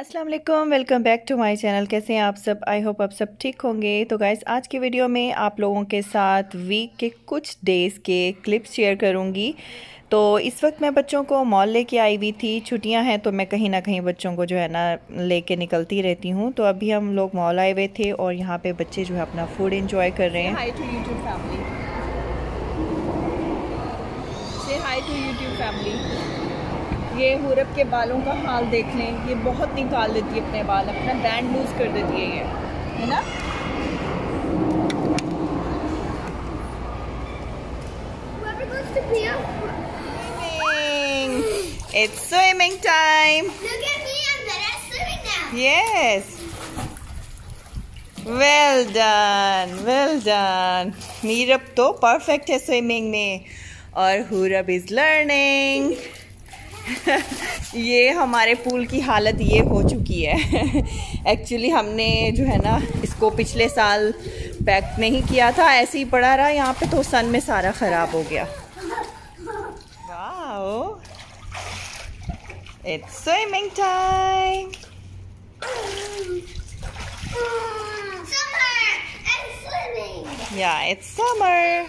अस्सलाम वालेकुम welcome back to my channel कैसे हैं आप सब आई होप आप सब ठीक होंगे तो गाइस आज की वीडियो में आप लोगों के साथ वीक के कुछ डेज़ के क्लिप्स शेयर करूंगी तो इस वक्त मैं बच्चों को मॉल लेके आई हुई थी छुट्टियां हैं तो मैं कहीं ना कहीं बच्चों को जो है ना लेके निकलती रहती हूँ तो अभी हम लोग मॉल आए हुए थे और यहाँ पर बच्चे जो है अपना फूड इन्जॉय कर रहे हैं हाई टू यूट्यूब फैमिली ये हुरब के बालों का हाल देख लें ये बहुत निकाल देती है अपने बाल अपना बैंड लूज़ कर देती है ये है ना It's swimming time. Look at me, I'm the at swimming now. Yes. Well done. Well done. नीरब तो perfect है swimming में और Hurab is learning. ये हमारे पूल की हालत ये हो चुकी है एक्चुअली हमने जो है ना इसको पिछले साल पैक नहीं किया था ऐसे ही पड़ा रहा यहाँ पे तो सन में सारा ख़राब हो गया इट्स स्विमिंग टाइम या इट्स समर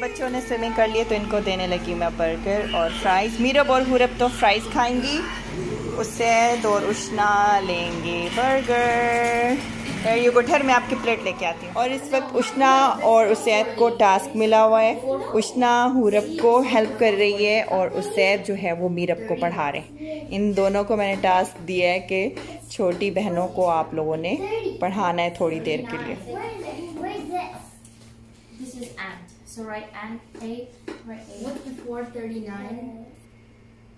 बच्चों ने स्विमिंग कर लिए तो इनको देने लगी मैं बर्गर और फ्राइज़ मीरब और हुरब तो फ्राइज़ खाएंगी उससे दौर उष्णा लेंगे बर्गर ये गुठर मैं आपकी प्लेट लेके आती हूँ और इस वक्त उष्णा और उसैद को टास्क मिला हुआ है उष्णा हुरब को हेल्प कर रही है और उसैद जो है वो मीरब को पढ़ा रहे हैं इन दोनों को मैंने टास्क दिया है कि छोटी बहनों को आप लोगों ने पढ़ाना है थोड़ी देर के लिए So right and eight, right eight. What's before thirty-nine?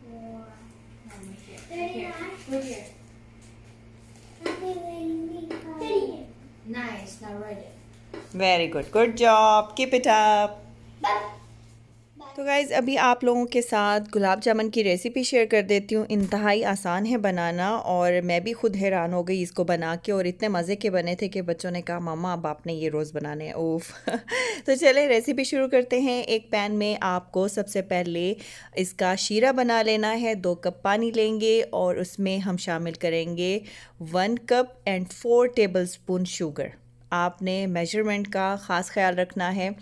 Right here. Thirty-nine. Right here. Nice. Now write it. Very good. Good job. Keep it up. Bye. तो गाइज़ अभी आप लोगों के साथ गुलाब जामुन की रेसिपी शेयर कर देती हूँ इंतहाई आसान है बनाना और मैं भी खुद हैरान हो गई इसको बना के और इतने मज़े के बने थे कि बच्चों ने कहा मामा अब आपने ये रोज़ बनाने हैं ओफ तो चले रेसिपी शुरू करते हैं एक पैन में आपको सबसे पहले इसका शीरा बना लेना है दो कप पानी लेंगे और उसमें हम शामिल करेंगे one cup and four tablespoon sugar आपने मेजरमेंट का ख़ास ख्याल रखना है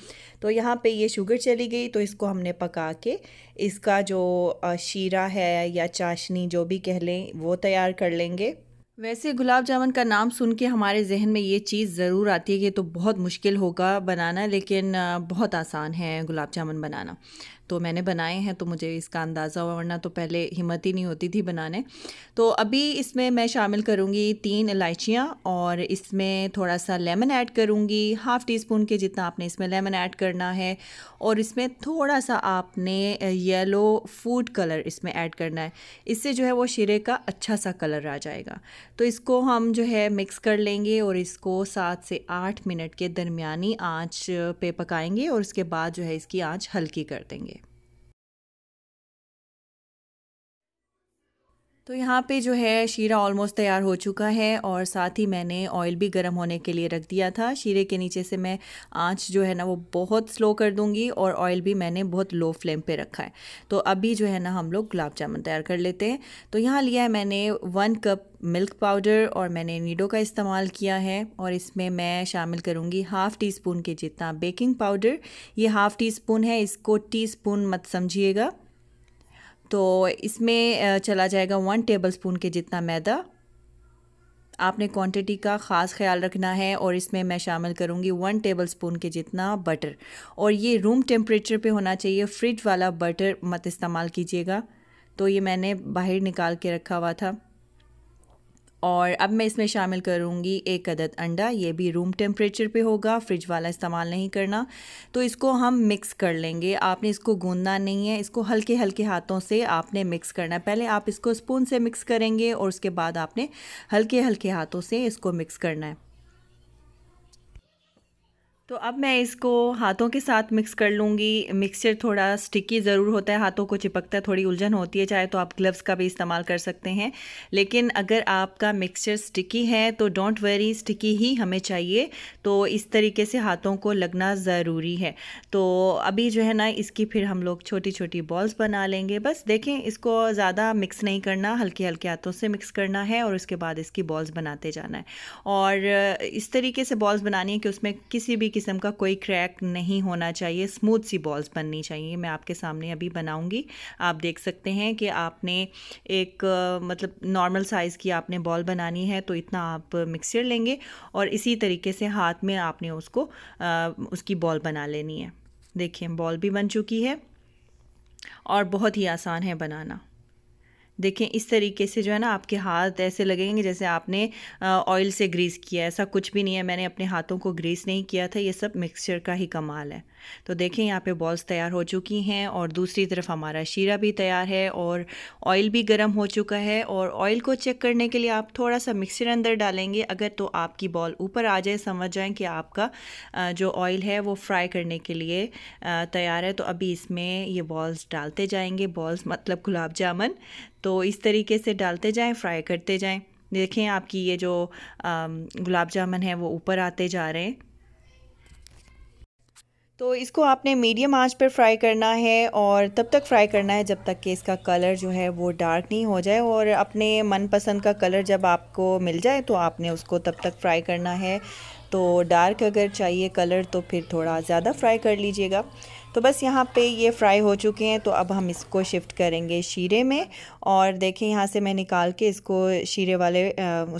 तो यहाँ पे ये शुगर चली गई तो इसको हमने पका के इसका जो शीरा है या चाशनी जो भी कह लें वो तैयार कर लेंगे वैसे गुलाब जामुन का नाम सुन के हमारे जहन में ये चीज़ ज़रूर आती है कि तो बहुत मुश्किल होगा बनाना लेकिन बहुत आसान है गुलाब जामुन बनाना तो मैंने बनाए हैं तो मुझे इसका अंदाज़ा हुआ वरना तो पहले हिम्मत ही नहीं होती थी बनाने तो अभी इसमें मैं शामिल करूँगी तीन इलायचियाँ और इसमें थोड़ा सा लेमन ऐड करूँगी हाफ़ टी स्पून के जितना आपने इसमें लेमन ऐड करना है और इसमें थोड़ा सा आपने येलो फूड कलर इसमें ऐड करना है इससे जो है वो शीरे का अच्छा सा कलर आ जाएगा तो इसको हम जो है मिक्स कर लेंगे और इसको सात से आठ मिनट के दरमिया आँच पे पकाएंगे और उसके बाद जो है इसकी आँच हल्की कर देंगे तो यहाँ पे जो है शीरा ऑलमोस्ट तैयार हो चुका है और साथ ही मैंने ऑयल भी गर्म होने के लिए रख दिया था शीरे के नीचे से मैं आंच जो है ना वो बहुत स्लो कर दूँगी और ऑयल भी मैंने बहुत लो फ्लेम पे रखा है तो अभी जो है ना हम लोग गुलाब जामुन तैयार कर लेते हैं तो यहाँ लिया है मैंने वन कप मिल्क पाउडर और मैंने नीडो का इस्तेमाल किया है और इसमें मैं शामिल करूँगी हाफ़ टी स्पून के जितना बेकिंग पाउडर ये हाफ़ टी स्पून है इसको टी स्पून मत समझिएगा तो इसमें चला जाएगा वन टेबल स्पून के जितना मैदा आपने क्वांटिटी का ख़ास ख्याल रखना है और इसमें मैं शामिल करूँगी वन टेबल स्पून के जितना बटर और ये रूम टेम्परेचर पे होना चाहिए फ्रिज वाला बटर मत इस्तेमाल कीजिएगा तो ये मैंने बाहर निकाल के रखा हुआ था और अब मैं इसमें शामिल करूँगी एक अदद अंडा ये भी रूम टेम्परेचर पे होगा फ्रिज वाला इस्तेमाल नहीं करना तो इसको हम मिक्स कर लेंगे आपने इसको गूंदना नहीं है इसको हल्के हल्के हाथों से आपने मिक्स करना है पहले आप इसको स्पून से मिक्स करेंगे और उसके बाद आपने हल्के हल्के हाथों से इसको मिक्स करना है तो अब मैं इसको हाथों के साथ मिक्स कर लूँगी मिक्सचर थोड़ा स्टिकी ज़रूर होता है हाथों को चिपकता है थोड़ी उलझन होती है चाहे तो आप ग्लव्स का भी इस्तेमाल कर सकते हैं लेकिन अगर आपका मिक्सचर स्टिकी है तो डोंट वरी स्टिकी ही हमें चाहिए तो इस तरीके से हाथों को लगना ज़रूरी है तो अभी जो है ना इसकी फिर हम लोग छोटी छोटी बॉल्स बना लेंगे बस देखें इसको ज़्यादा मिक्स नहीं करना हल्के हल्के हाथों से मिक्स करना है और उसके बाद इसकी बॉल्स बनाते जाना है और इस तरीके से बॉल्स बनानी है कि उसमें किसी भी किस्म का कोई क्रैक नहीं होना चाहिए स्मूथ सी बॉल्स बननी चाहिए मैं आपके सामने अभी बनाऊँगी आप देख सकते हैं कि आपने एक मतलब नॉर्मल साइज़ की आपने बॉल बनानी है तो इतना आप मिक्सचर लेंगे और इसी तरीके से हाथ में आपने उसको आ, उसकी बॉल बना लेनी है देखिए बॉल भी बन चुकी है और बहुत ही आसान है बनाना देखें इस तरीके से जो है ना आपके हाथ ऐसे लगेंगे जैसे आपने ऑयल से ग्रीस किया ऐसा कुछ भी नहीं है मैंने अपने हाथों को ग्रीस नहीं किया था ये सब मिक्सचर का ही कमाल है तो देखें यहाँ पे बॉल्स तैयार हो चुकी हैं और दूसरी तरफ हमारा शीरा भी तैयार है और ऑयल भी गर्म हो चुका है और ऑयल को चेक करने के लिए आप थोड़ा सा मिक्सचर अंदर डालेंगे अगर तो आपकी बॉल ऊपर आ जाए समझ जाएँ कि आपका जो ऑयल है वो फ्राई करने के लिए तैयार है तो अभी इसमें ये बॉल्स डालते जाएंगे बॉल्स मतलब गुलाब जामुन तो इस तरीके से डालते जाएं फ्राई करते जाएं देखें आपकी ये जो गुलाब जामुन है वो ऊपर आते जा रहे हैं तो इसको आपने मीडियम आंच पर फ्राई करना है और तब तक फ्राई करना है जब तक कि इसका कलर जो है वो डार्क नहीं हो जाए और अपने मनपसंद का कलर जब आपको मिल जाए तो आपने उसको तब तक फ्राई करना है तो डार्क अगर चाहिए कलर तो फिर थोड़ा ज़्यादा फ्राई कर लीजिएगा तो बस यहाँ पे ये फ्राई हो चुके हैं तो अब हम इसको शिफ्ट करेंगे शीरे में और देखें यहाँ से मैं निकाल के इसको शीरे वाले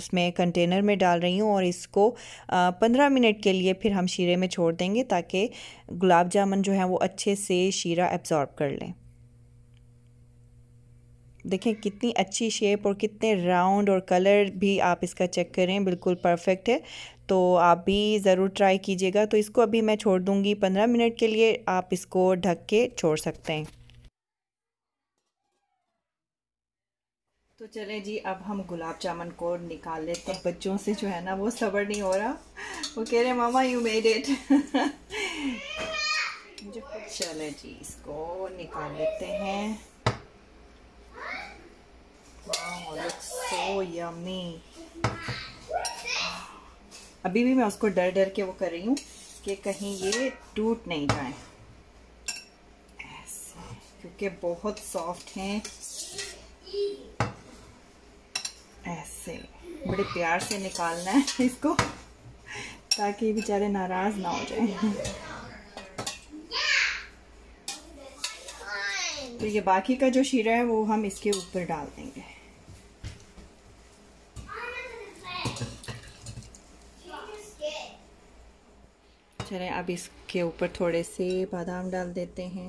उसमें कंटेनर में डाल रही हूँ और इसको पंद्रह मिनट के लिए फिर हम शीरे में छोड़ देंगे ताकि गुलाब जामुन जो है वो अच्छे से शीरा एब्ज़ॉर्ब कर लें देखें कितनी अच्छी शेप और कितने राउंड और कलर भी आप इसका चेक करें बिल्कुल परफेक्ट है तो आप भी ज़रूर ट्राई कीजिएगा तो इसको अभी मैं छोड़ दूँगी पंद्रह मिनट के लिए आप इसको ढक के छोड़ सकते हैं तो चले जी अब हम गुलाब जामुन को निकाल लेते हैं तो बच्चों से जो है ना वो सबर नहीं हो रहा वो कह रहे मामा यू मेड इट चले जी इसको निकाल लेते हैं सो तो यमी अभी भी मैं उसको डर डर के वो कर रही हूँ कि कहीं ये टूट नहीं जाए ऐसे क्योंकि बहुत सॉफ्ट हैं ऐसे बड़े प्यार से निकालना है इसको ताकि बेचारे नाराज ना हो जाए तो ये बाकी का जो शीरा है वो हम इसके ऊपर डाल देंगे चलें अब इसके ऊपर थोड़े से बादाम डाल देते हैं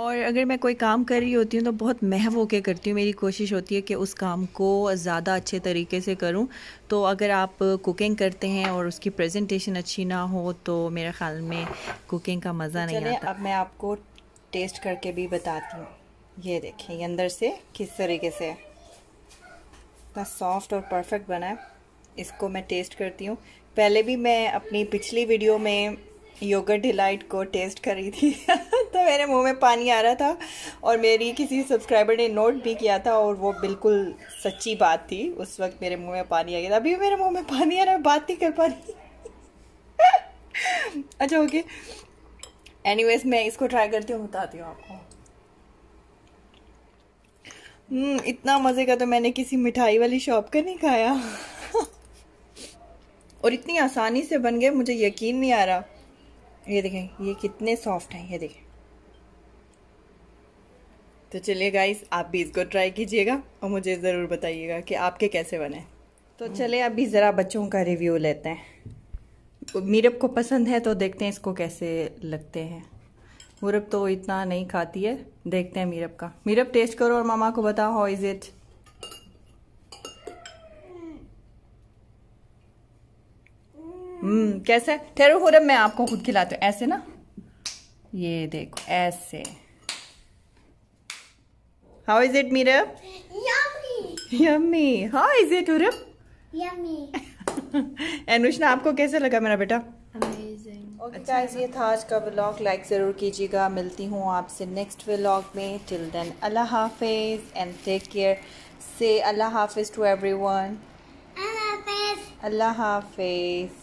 और अगर मैं कोई काम कर रही होती हूँ तो बहुत महव के करती हूँ मेरी कोशिश होती है कि उस काम को ज़्यादा अच्छे तरीके से करूँ तो अगर आप कुकिंग करते हैं और उसकी प्रेजेंटेशन अच्छी ना हो तो मेरे ख़्याल में कुकिंग का मज़ा नहीं आता अब मैं आपको टेस्ट करके भी बताती हूँ ये देखें अंदर से किस तरीके से कितना सॉफ्ट और परफेक्ट बना है इसको मैं टेस्ट करती हूँ पहले भी मैं अपनी पिछली वीडियो में योग डिलाइट को टेस्ट करी थी तो मेरे मुंह में पानी आ रहा था और मेरी किसी सब्सक्राइबर ने नोट भी किया था और वो बिल्कुल सच्ची बात थी उस वक्त मेरे मुंह में पानी आ गया था अभी मेरे मुंह में पानी आ रहा है बात नहीं कर पा रही अच्छा ओके एनीवेज मैं इसको ट्राई करती हूँ बताती हूँ आपको हम्म, इतना मज़े का तो मैंने किसी मिठाई वाली शॉप का नहीं खाया और इतनी आसानी से बन गए मुझे यकीन नहीं आ रहा ये देखें ये कितने सॉफ्ट हैं ये देखें तो चलिए गाइस आप भी इसको ट्राई कीजिएगा और मुझे ज़रूर बताइएगा कि आपके कैसे बने तो हम्म। चले अभी ज़रा बच्चों का रिव्यू लेते हैं मीरप को पसंद है तो देखते हैं इसको कैसे लगते हैं मूरब तो इतना नहीं खाती है देखते हैं मीरब का मीरब टेस्ट करो और मामा को बताओ हाउ इज इट हम्म कैसे ठहरो हो मैं आपको खुद खिलाती हूँ ऐसे ना ये देखो ऐसे how is it Meerab yummy how is it Urab yummy Anushna आपको कैसे लगा मेरा बेटा अमेजिंग ओके गाइस अच्छा ये था आज का व्लॉग लाइक ज़रूर कीजिएगा मिलती हूँ आपसे नेक्स्ट व्लॉग में टिल देन अल्लाह हाफिज़ एंड टेक केयर से अल्लाह हाफिज़ टू एवरीवन अल्लाह हाफिज़